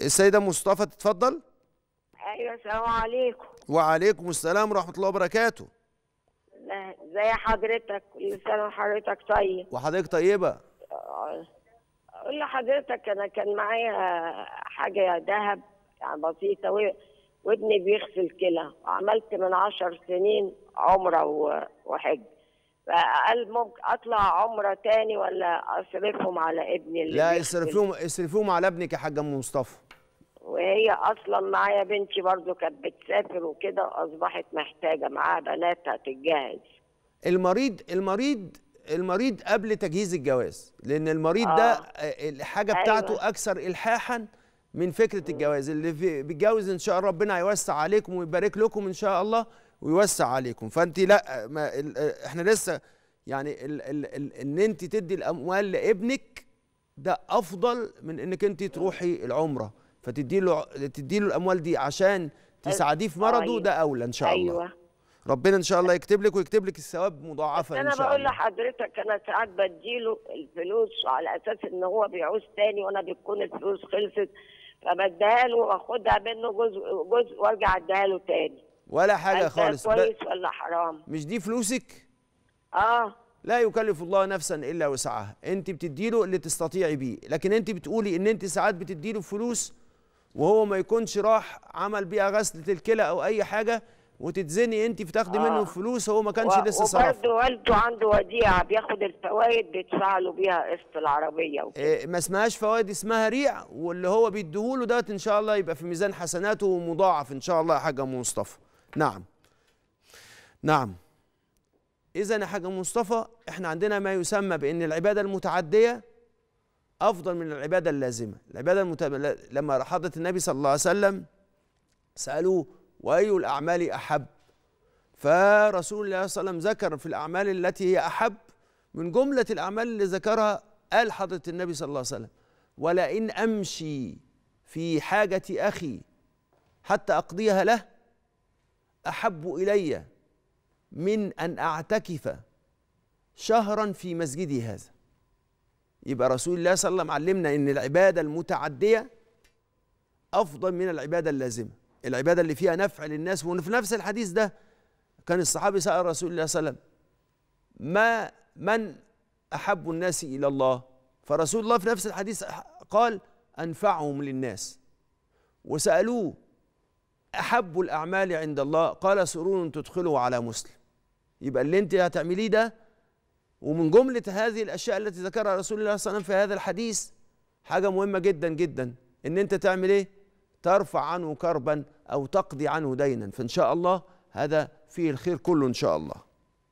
السيدة مصطفى تتفضل ايوه السلام عليكم وعليكم السلام ورحمة الله وبركاته زي حضرتك كل سنة وحضرتك طيب وحضرتك طيبة آه، قول لحضرتك انا كان معايا حاجة ذهب يعني بسيطة وابني بيغسل كلى وعملت من عشر سنين عمرة وحج فقال ممكن اطلع عمره تاني ولا اصرفهم على ابني اللي لا اصرفهم اصرفهم على ابنك يا حاجه مصطفى وهي اصلا معايا بنتي برضو كانت بتسافر وكده اصبحت محتاجه معاها بنات هتتجهز المريض المريض المريض قبل تجهيز الجواز لان المريض آه. ده آه، الحاجه أيوة. بتاعته أيوة. اكثر الحاحا من فكره الجواز اللي بيتجوز ان شاء الله ربنا هيوسع عليكم ويبارك لكم ان شاء الله ويوسع عليكم فانت لا ما آه، احنا لسه يعني ال ال ال ان انت تدي الاموال لابنك ده افضل من انك انت تروحي العمره فتدي له تدي له الاموال دي عشان تساعديه في مرضه أيوة. ده اولى ان شاء الله ايوه ربنا ان شاء الله يكتب لك ويكتب لك الثواب مضاعفه ان شاء الله انا بقول لحضرتك انا ساعات بديله الفلوس على اساس ان هو بيعوز تاني وانا بتكون الفلوس خلصت فبديها له واخدها منه جزء جزء وارجع اديها له تاني ولا حاجه خالص كويس ولا حرام مش دي فلوسك اه لا يكلف الله نفسا الا وسعها انت بتديله اللي تستطيعي بيه لكن انت بتقولي ان انت ساعات بتديله فلوس وهو ما يكونش راح عمل بيها غسله الكلى او اي حاجه وتتزني انت فتاخدي آه. منه فلوس هو ما كانش و... لسه صرف وبرده والده عنده وديعه بياخد الفوائد بيدفع له بيها قسط العربيه وكده إيه ما اسمهاش فوائد اسمها ريع واللي هو بيديهوله دوت ان شاء الله يبقى في ميزان حسناته ومضاعف ان شاء الله يا حاج ام مصطفى نعم نعم اذا يا حاج مصطفى احنا عندنا ما يسمى بان العباده المتعديه أفضل من العبادة اللازمة العبادة المتابعة لما حضرت النبي صلى الله عليه وسلم سألوه وأي الأعمال أحب فرسول الله صلى الله عليه وسلم ذكر في الأعمال التي هي أحب من جملة الأعمال اللي ذكرها قال حضرة النبي صلى الله عليه وسلم ولئن أمشي في حاجة أخي حتى أقضيها له أحب إلي من أن أعتكف شهرا في مسجدي هذا يبقى رسول الله صلى الله عليه وسلم علمنا ان العباده المتعديه افضل من العباده اللازمه العباده اللي فيها نفع للناس وفي نفس الحديث ده كان الصحابي سال رسول الله صلى الله عليه وسلم ما من احب الناس الى الله فرسول الله في نفس الحديث قال انفعهم للناس وسالوه احب الاعمال عند الله قال سرور تدخله على مسلم يبقى اللي انت هتعمليه ده ومن جملة هذه الأشياء التي ذكرها رسول الله صلى الله عليه وسلم في هذا الحديث حاجة مهمة جدا جدا إن أنت تعمل إيه؟ ترفع عنه كربا أو تقضي عنه دينا فإن شاء الله هذا فيه الخير كله إن شاء الله